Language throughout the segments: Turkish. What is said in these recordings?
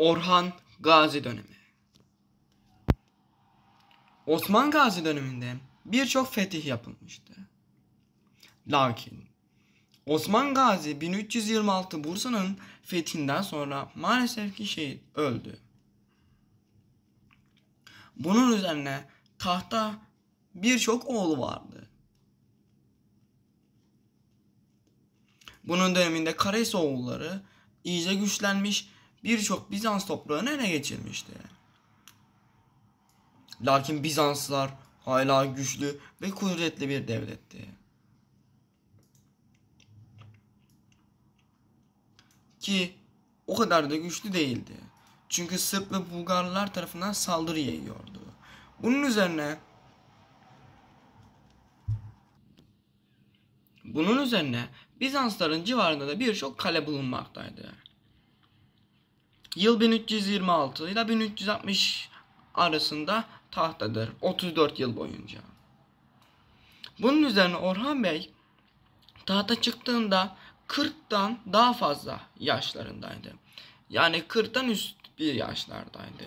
Orhan Gazi dönemi. Osman Gazi döneminde birçok fetih yapılmıştı. Lakin Osman Gazi 1326 Bursa'nın fethinden sonra maalesef ki şehit öldü. Bunun üzerine tahta birçok oğlu vardı. Bunun döneminde oğulları iyice güçlenmiş birçok Bizans toprağını ele geçirmişti. Lakin Bizanslar hala güçlü ve kudretli bir devletti. Ki o kadar da güçlü değildi. Çünkü Sırp ve Bulgarlar tarafından saldırı yiyordu. Bunun üzerine Bunun üzerine Bizansların civarında da birçok kale bulunmaktaydı. Yıl 1326 ile 1360 arasında tahtadır 34 yıl boyunca. Bunun üzerine Orhan Bey tahta çıktığında 40'tan daha fazla yaşlarındaydı. Yani 40'tan üst bir yaşlardaydı.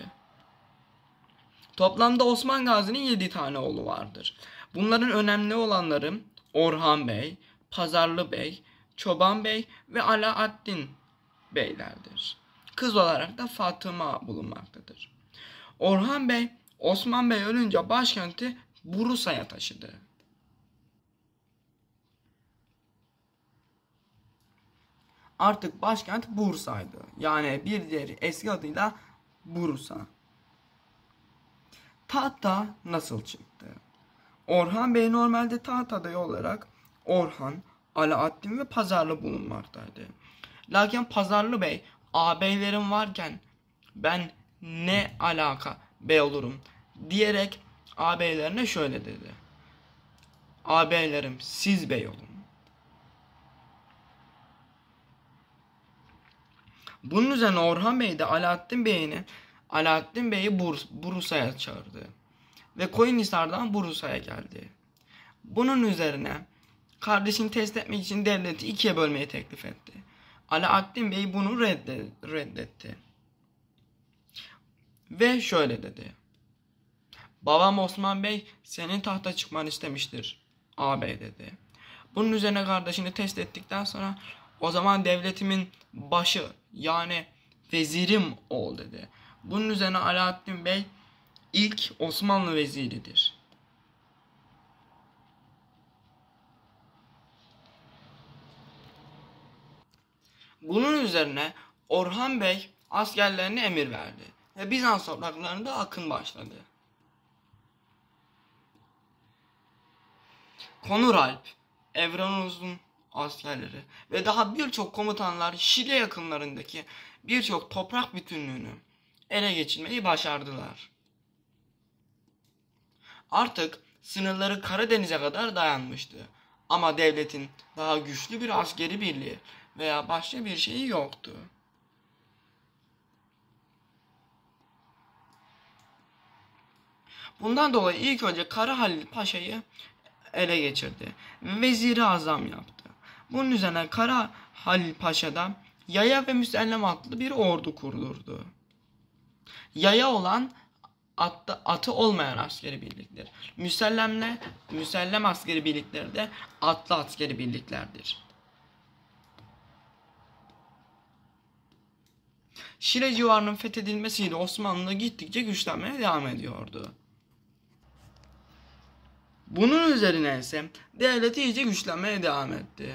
Toplamda Osman Gazi'nin 7 tane oğlu vardır. Bunların önemli olanları Orhan Bey, Pazarlı Bey, Çoban Bey ve Alaaddin Beylerdir kız olarak da Fatıma bulunmaktadır. Orhan Bey, Osman Bey ölünce başkenti Bursa'ya taşıdı. Artık başkent Bursa'ydı. Yani bir diğer eski adıyla Bursa. Tahta nasıl çıktı? Orhan Bey normalde tahtadayı olarak Orhan, Alaaddin ve Pazarlı bulunmaktaydı. Lakin Pazarlı Bey ağabeylerim varken ben ne alaka bey olurum diyerek ağabeylerine şöyle dedi. Ağabeylerim siz bey olun. Bunun üzerine Orhan Bey de Alaaddin Bey'ini Alaaddin Bey'i Bur Bursa'ya çağırdı. Ve Koyunhisar'dan Bursa'ya geldi. Bunun üzerine kardeşini test etmek için devleti ikiye bölmeye teklif etti. Alaaddin Bey bunu reddetti. Ve şöyle dedi. Babam Osman Bey senin tahta çıkman istemiştir. Ağabey dedi. Bunun üzerine kardeşini test ettikten sonra o zaman devletimin başı yani vezirim ol dedi. Bunun üzerine Alaaddin Bey ilk Osmanlı veziridir. Bunun üzerine Orhan Bey askerlerine emir verdi ve Bizans topraklarında akın başladı. Konur Alp, Evranoz'un askerleri ve daha birçok komutanlar Şile yakınlarındaki birçok toprak bütünlüğünü ele geçirmeyi başardılar. Artık sınırları Karadeniz'e kadar dayanmıştı ama devletin daha güçlü bir askeri birliği veya başka bir şey yoktu. Bundan dolayı ilk önce Kara Halil Paşa'yı ele geçirdi. Veziri azam yaptı. Bunun üzerine Kara Halil Paşa'da Yaya ve Müsellem atlı bir ordu kurdurdu. Yaya olan atı, atı olmayan askeri birlikler. Müsellemle Müsellem askeri birlikleri de atlı askeri birliklerdir. Şile civarının fethedilmesiyle Osmanlı gittikçe güçlenmeye devam ediyordu. Bunun üzerine ise devlet iyice güçlenmeye devam etti.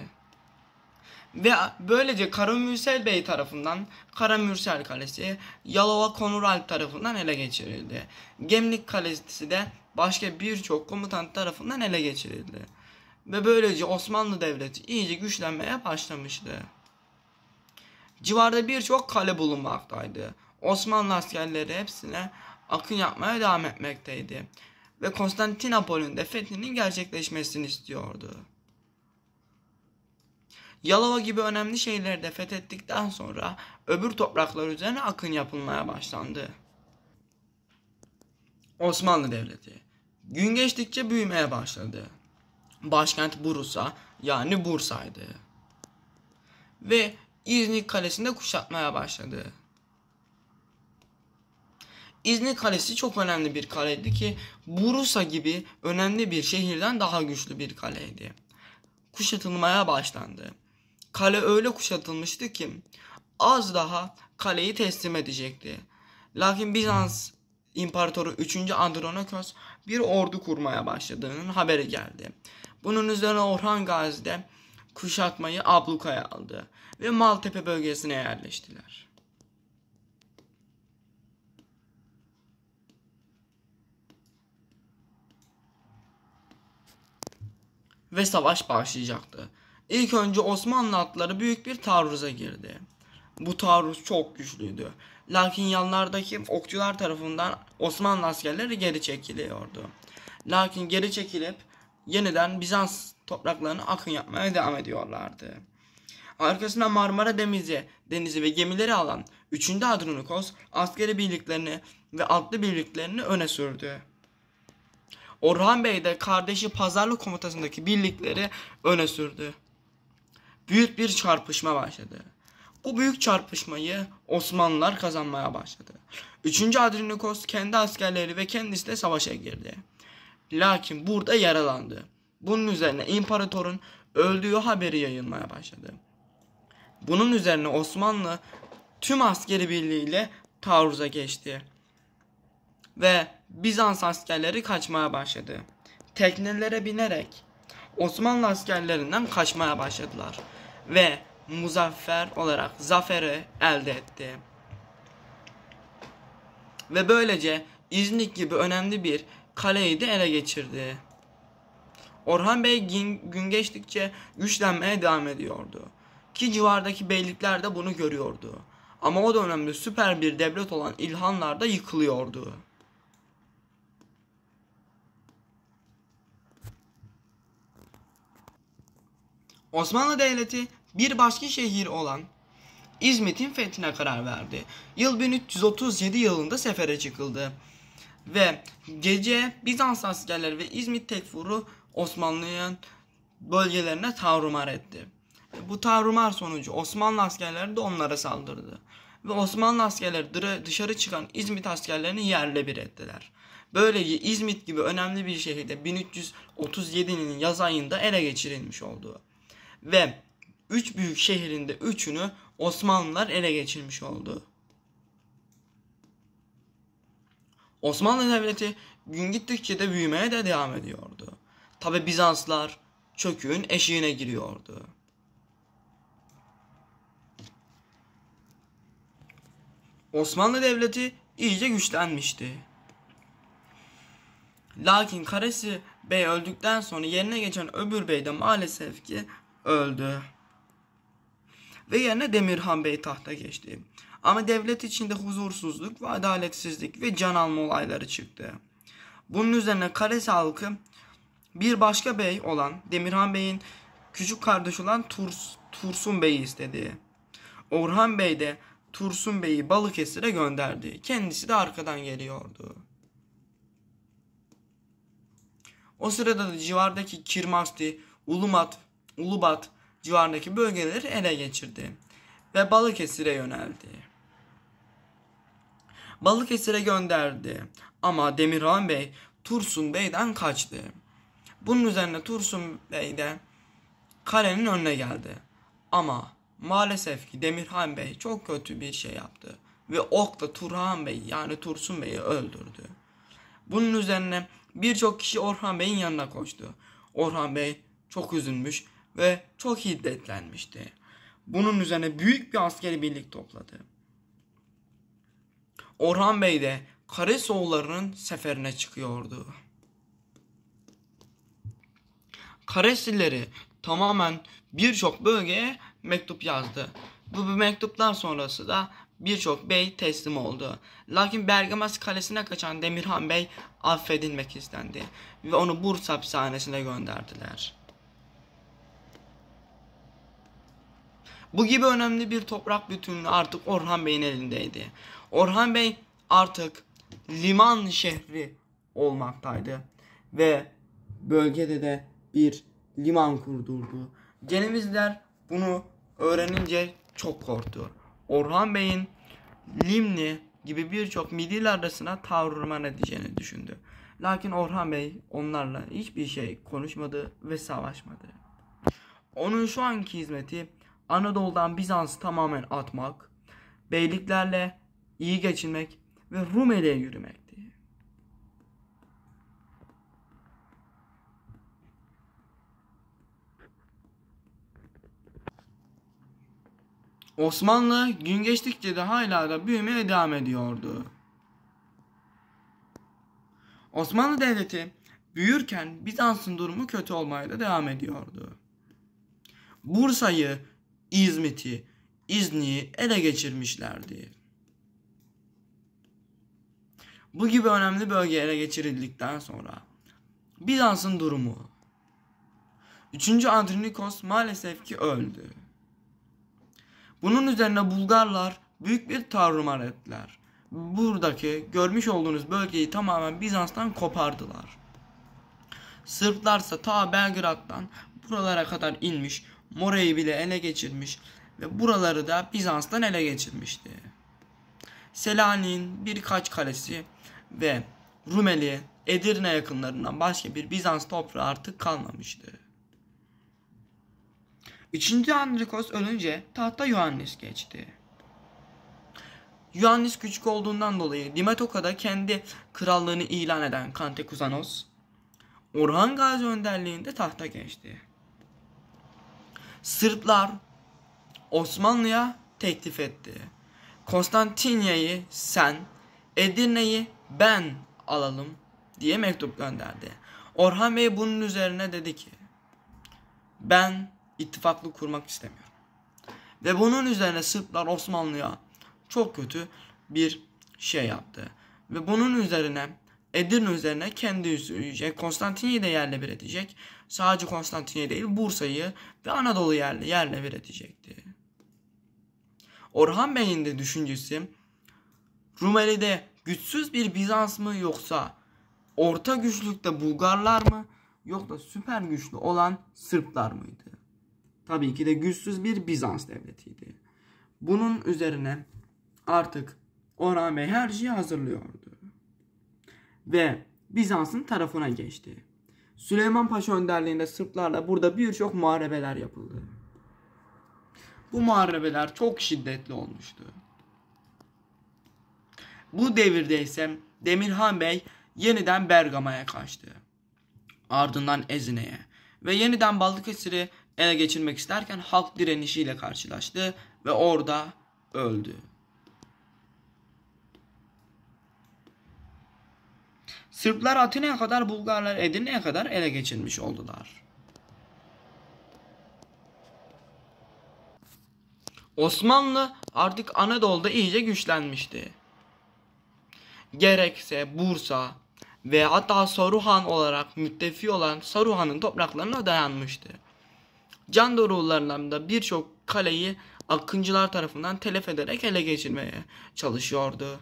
Ve böylece Karamürsel Bey tarafından Karamürsel Kalesi, Yalova Konuralp tarafından ele geçirildi. Gemlik Kalesi de başka birçok komutan tarafından ele geçirildi. Ve böylece Osmanlı Devleti iyice güçlenmeye başlamıştı. Civarda birçok kale bulunmaktaydı. Osmanlı askerleri hepsine akın yapmaya devam etmekteydi ve Konstantinopol'ün de fethinin gerçekleşmesini istiyordu. Yalova gibi önemli şehirleri de fethettikten sonra öbür topraklar üzerine akın yapılmaya başlandı. Osmanlı Devleti gün geçtikçe büyümeye başladı. Başkent Bursa yani Bursa'ydı. Ve İznik Kalesi'nde kuşatmaya başladı. İznik Kalesi çok önemli bir kaleydi ki Bursa gibi önemli bir şehirden daha güçlü bir kaleydi. Kuşatılmaya başlandı. Kale öyle kuşatılmıştı ki az daha kaleyi teslim edecekti. Lakin Bizans İmparatoru 3. Andronikos bir ordu kurmaya başladığının haberi geldi. Bunun üzerine Orhan Gazi'de kuşatmayı ablukaya aldı ve Maltepe bölgesine yerleştiler. Ve savaş başlayacaktı. İlk önce Osmanlı atları büyük bir taarruza girdi. Bu taarruz çok güçlüydü. Lakin yanlardaki okçular tarafından Osmanlı askerleri geri çekiliyordu. Lakin geri çekilip yeniden Bizans topraklarına akın yapmaya devam ediyorlardı. Arkasına Marmara Denizi, denizi ve gemileri alan 3. Adronikos askeri birliklerini ve atlı birliklerini öne sürdü. Orhan Bey de kardeşi Pazarlı Komutası'ndaki birlikleri öne sürdü. Büyük bir çarpışma başladı. Bu büyük çarpışmayı Osmanlılar kazanmaya başladı. 3. Adrianikos kendi askerleri ve kendisi de savaşa girdi. Lakin burada yaralandı. Bunun üzerine imparatorun öldüğü haberi yayılmaya başladı. Bunun üzerine Osmanlı tüm askeri birliğiyle taarruza geçti. Ve Bizans askerleri kaçmaya başladı. Teknelere binerek Osmanlı askerlerinden kaçmaya başladılar. Ve muzaffer olarak zaferi elde etti. Ve böylece İznik gibi önemli bir kaleyi de ele geçirdi. Orhan Bey gün, gün geçtikçe güçlenmeye devam ediyordu. Ki civardaki beylikler de bunu görüyordu. Ama o dönemde süper bir devlet olan İlhanlar da yıkılıyordu. Osmanlı Devleti bir başka şehir olan İzmit'in fethine karar verdi. Yıl 1337 yılında sefere çıkıldı ve gece Bizans askerleri ve İzmit Tekfur'u Osmanlı'nın bölgelerine tavrumar etti. Bu tavrumar sonucu Osmanlı askerleri de onlara saldırdı. Ve Osmanlı askerleri dışarı çıkan İzmit askerlerini yerle bir ettiler. Böylece İzmit gibi önemli bir şehirde 1337'nin yaz ayında ele geçirilmiş oldu. Ve üç büyük şehrinde üçünü Osmanlılar ele geçirmiş oldu. Osmanlı Devleti gün gittikçe de büyümeye de devam ediyordu. Tabi Bizanslar çöküğün eşiğine giriyordu. Osmanlı Devleti iyice güçlenmişti. Lakin Karesi Bey öldükten sonra yerine geçen öbür bey de maalesef ki öldü. Ve yerine Demirhan Bey tahta geçti. Ama devlet içinde huzursuzluk ve adaletsizlik ve can alma olayları çıktı. Bunun üzerine Kales halkı bir başka bey olan Demirhan Bey'in küçük kardeşi olan Turs, Tursun Bey'i istedi. Orhan Bey de Tursun Bey'i Balıkesir'e gönderdi. Kendisi de arkadan geliyordu. O sırada da civardaki Kirmasti, Ulumat, Ulubat civarındaki bölgeleri ele geçirdi ve Balıkesir'e yöneldi. Balıkesir'e gönderdi. Ama Demirhan Bey Tursun Bey'den kaçtı. Bunun üzerine Tursun Bey de kalenin önüne geldi. Ama maalesef ki Demirhan Bey çok kötü bir şey yaptı. Ve okla Turhan Bey yani Tursun Bey'i öldürdü. Bunun üzerine birçok kişi Orhan Bey'in yanına koştu. Orhan Bey çok üzülmüş ve çok hiddetlenmişti. Bunun üzerine büyük bir askeri birlik topladı. Orhan Bey de Karesoğullarının seferine çıkıyordu. Karesilleri tamamen birçok bölgeye mektup yazdı. bu mektuplar sonrası da birçok bey teslim oldu. Lakin Bergamas kalesine kaçan Demirhan Bey affedilmek istendi ve onu Bursa hapishanesine gönderdiler. Bu gibi önemli bir toprak bütünlüğü artık Orhan Bey'in elindeydi. Orhan Bey artık liman şehri olmaktaydı ve bölgede de bir liman kurdurdu. Cenevizler bunu öğrenince çok korktu. Orhan Bey'in Limni gibi birçok Midiler arasına tavrıman edeceğini düşündü. Lakin Orhan Bey onlarla hiçbir şey konuşmadı ve savaşmadı. Onun şu anki hizmeti Anadolu'dan Bizans'ı tamamen atmak, beyliklerle iyi geçinmek ve Rumeli'ye yürümekti. Osmanlı gün geçtikçe de hala da büyümeye devam ediyordu. Osmanlı Devleti büyürken Bizans'ın durumu kötü olmaya da devam ediyordu. Bursa'yı, İzmit'i, İzni'yi ele geçirmişlerdi. Bu gibi önemli bölgelere geçirildikten sonra Bizans'ın durumu. 3. Andronikos maalesef ki öldü. Bunun üzerine Bulgarlar büyük bir tarumar ettiler. Buradaki görmüş olduğunuz bölgeyi tamamen Bizans'tan kopardılar. Sırplarsa ta Belgrad'dan buralara kadar inmiş, Moray'ı bile ele geçirmiş ve buraları da Bizans'tan ele geçirmişti. Selanik'in birkaç kalesi ve Rumeli, Edirne yakınlarından başka bir Bizans toprağı artık kalmamıştı. Üçüncü Andrikos ölünce tahta Yohannis geçti. Yohannis küçük olduğundan dolayı Dimetoka'da kendi krallığını ilan eden Kantekuzanos Orhan Gazi önderliğinde tahta geçti. Sırplar Osmanlı'ya teklif etti. Konstantiniye'yi sen Edirne'yi ben alalım diye mektup gönderdi. Orhan Bey bunun üzerine dedi ki ben ittifaklı kurmak istemiyorum. Ve bunun üzerine Sırplar Osmanlı'ya çok kötü bir şey yaptı. Ve bunun üzerine Edirne üzerine kendi yürüyecek. Konstantiniye'yi de yerle bir edecek. Sadece Konstantiniye değil Bursa'yı ve Anadolu yerle, yerle bir edecekti. Orhan Bey'in de düşüncesi Rumeli'de güçsüz bir Bizans mı yoksa orta güçlükte Bulgarlar mı yoksa süper güçlü olan Sırplar mıydı? Tabii ki de güçsüz bir Bizans devletiydi. Bunun üzerine artık Orhan Bey her şeyi hazırlıyordu. Ve Bizans'ın tarafına geçti. Süleyman Paşa önderliğinde Sırplarla burada birçok muharebeler yapıldı. Bu muharebeler çok şiddetli olmuştu. Bu devirde ise Demirhan Bey yeniden Bergama'ya kaçtı. Ardından Ezine'ye ve yeniden Balıkesir'i ele geçirmek isterken halk direnişiyle karşılaştı ve orada öldü. Sırplar Atina'ya kadar Bulgarlar Edirne'ye kadar ele geçirmiş oldular. Osmanlı artık Anadolu'da iyice güçlenmişti gerekse Bursa ve hatta Saruhan olarak müttefi olan Saruhan'ın topraklarına dayanmıştı. Can da birçok kaleyi Akıncılar tarafından telef ederek ele geçirmeye çalışıyordu.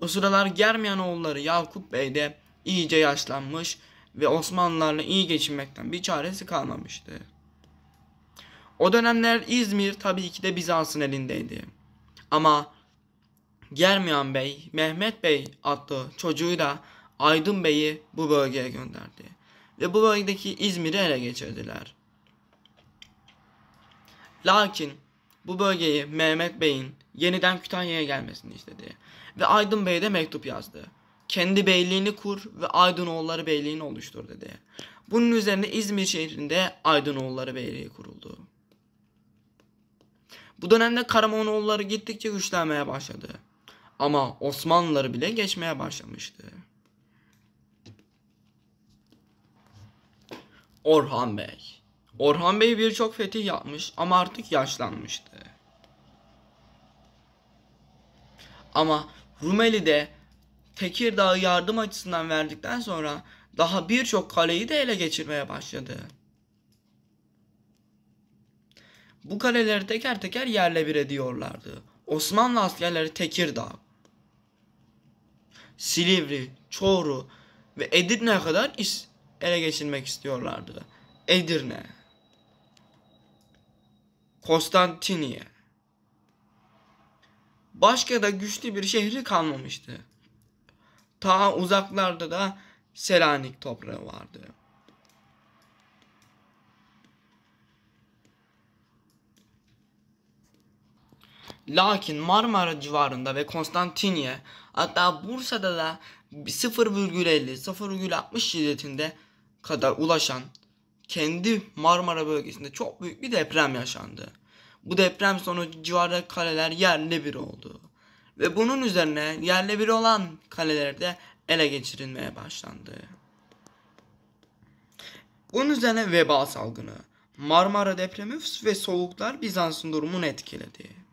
O sıralar Germiyan Germiyanoğulları Yakup Bey de iyice yaşlanmış ve Osmanlılarla iyi geçinmekten bir çaresi kalmamıştı. O dönemler İzmir tabii ki de Bizans'ın elindeydi. Ama Germiyan Bey, Mehmet Bey adlı çocuğuyla Aydın Bey'i bu bölgeye gönderdi ve bu bölgedeki İzmir'i ele geçirdiler. Lakin bu bölgeyi Mehmet Bey'in yeniden Kütahya'ya gelmesini istedi ve Aydın Bey'e de mektup yazdı. Kendi beyliğini kur ve Aydınoğulları beyliğini oluştur dedi. Bunun üzerine İzmir şehrinde Aydınoğulları beyliği kuruldu. Bu dönemde Karamoğluoğulları gittikçe güçlenmeye başladı. Ama Osmanlıları bile geçmeye başlamıştı. Orhan Bey. Orhan Bey birçok fetih yapmış ama artık yaşlanmıştı. Ama Rumeli'de Tekirdağ'ı yardım açısından verdikten sonra daha birçok kaleyi de ele geçirmeye başladı. Bu kaleleri teker teker yerle bir ediyorlardı. Osmanlı askerleri Tekirdağ, Silivri, Çoğru ve Edirne'ye kadar is ele geçirmek istiyorlardı. Edirne, Konstantiniye. Başka da güçlü bir şehri kalmamıştı. Ta uzaklarda da Selanik toprağı vardı. Lakin Marmara civarında ve Konstantiniye hatta Bursa'da da 0,50-0,60 şiddetinde kadar ulaşan kendi Marmara bölgesinde çok büyük bir deprem yaşandı. Bu deprem sonucu civarda kaleler yerle bir oldu. Ve bunun üzerine yerle bir olan kalelerde ele geçirilmeye başlandı. Bunun üzerine veba salgını, Marmara depremi ve soğuklar Bizans'ın durumunu etkiledi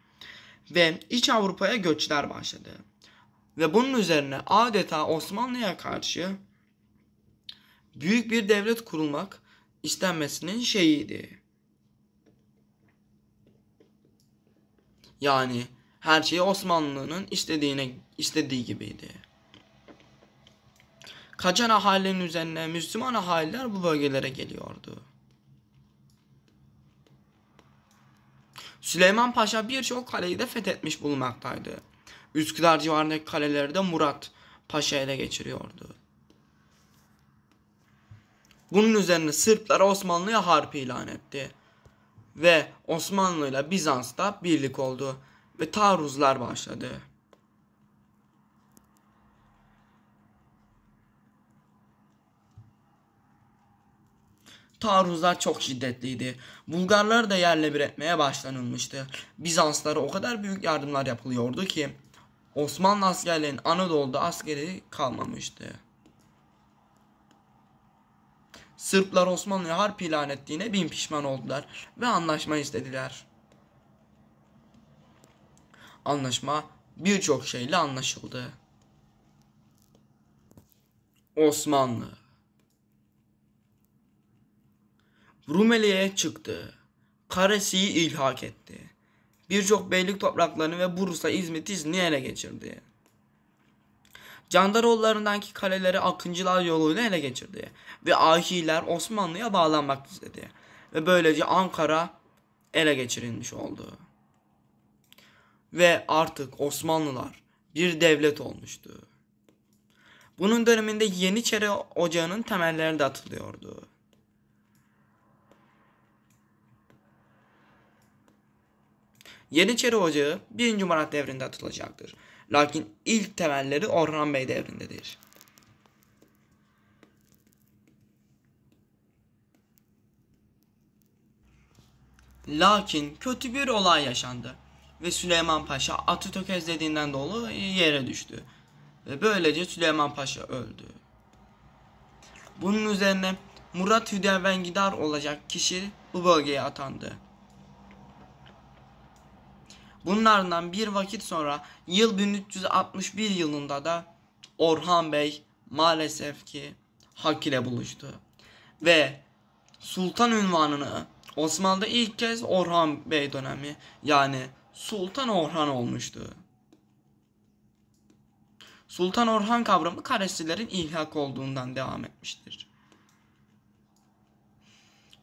ve İç Avrupa'ya göçler başladı. Ve bunun üzerine adeta Osmanlı'ya karşı büyük bir devlet kurulmak istenmesinin şeyiydi. Yani her şey Osmanlı'nın istediğine istediği gibiydi. Kaçan ahalinin üzerine Müslüman ahaliler bu bölgelere geliyordu. Süleyman Paşa birçok kaleyi de fethetmiş bulunmaktaydı. Üsküdar civarındaki kaleleri de Murat Paşa ele geçiriyordu. Bunun üzerine Sırplar Osmanlı'ya harp ilan etti. Ve Osmanlı ile Bizans'ta birlik oldu ve taarruzlar başladı. taarruzlar çok şiddetliydi. Bulgarları da yerle bir etmeye başlanılmıştı. Bizanslara o kadar büyük yardımlar yapılıyordu ki Osmanlı askerlerinin Anadolu'da askeri kalmamıştı. Sırplar Osmanlı'ya harp ilan ettiğine bin pişman oldular ve anlaşma istediler. Anlaşma birçok şeyle anlaşıldı. Osmanlı Rumeli'ye çıktı. Karesi'yi ilhak etti. Birçok beylik topraklarını ve Bursa, İzmit, İzni ele geçirdi. Candaroğullarındaki kaleleri Akıncılar yoluyla ele geçirdi ve Ahiler Osmanlı'ya bağlanmak istedi ve böylece Ankara ele geçirilmiş oldu. Ve artık Osmanlılar bir devlet olmuştu. Bunun döneminde Yeniçeri Ocağı'nın temelleri de atılıyordu. Yeniçeri Ocağı 1. Murat devrinde atılacaktır. Lakin ilk temelleri Orhan Bey devrindedir. Lakin kötü bir olay yaşandı ve Süleyman Paşa atı ezlediğinden dolayı yere düştü. Ve böylece Süleyman Paşa öldü. Bunun üzerine Murat Hüdervengidar olacak kişi bu bölgeye atandı. Bunlardan bir vakit sonra yıl 1361 yılında da Orhan Bey maalesef ki hak ile buluştu. Ve sultan ünvanını Osmanlı'da ilk kez Orhan Bey dönemi yani Sultan Orhan olmuştu. Sultan Orhan kavramı karesilerin ilhak olduğundan devam etmiştir.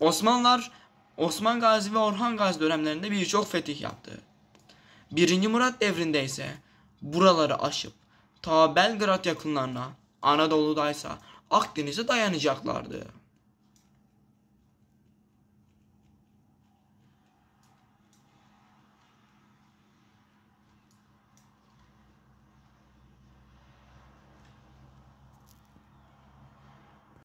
Osmanlılar Osman Gazi ve Orhan Gazi dönemlerinde birçok fetih yaptı. 1. Murat devrinde ise buraları aşıp ta Belgrad yakınlarına Anadolu'daysa Akdeniz'e dayanacaklardı.